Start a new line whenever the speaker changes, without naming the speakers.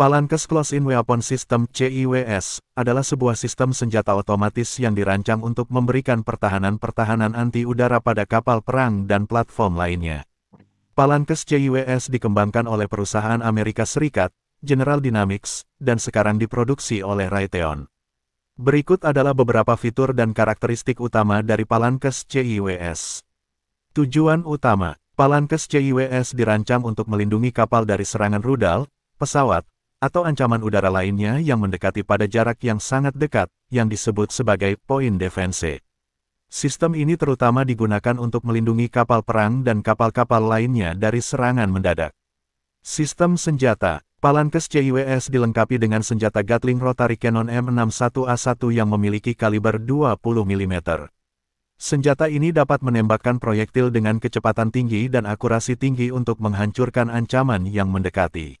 Palankes Close-in Weapon System CIWS adalah sebuah sistem senjata otomatis yang dirancang untuk memberikan pertahanan-pertahanan anti-udara pada kapal perang dan platform lainnya. Palankes CIWS dikembangkan oleh perusahaan Amerika Serikat, General Dynamics, dan sekarang diproduksi oleh Raytheon. Berikut adalah beberapa fitur dan karakteristik utama dari Palankes CIWS. Tujuan utama Palankes CIWS dirancang untuk melindungi kapal dari serangan rudal, pesawat, atau ancaman udara lainnya yang mendekati pada jarak yang sangat dekat, yang disebut sebagai poin defense. Sistem ini terutama digunakan untuk melindungi kapal perang dan kapal-kapal lainnya dari serangan mendadak. Sistem senjata Palankes CIWS dilengkapi dengan senjata Gatling Rotary Cannon M61A1 yang memiliki kaliber 20 mm. Senjata ini dapat menembakkan proyektil dengan kecepatan tinggi dan akurasi tinggi untuk menghancurkan ancaman yang mendekati.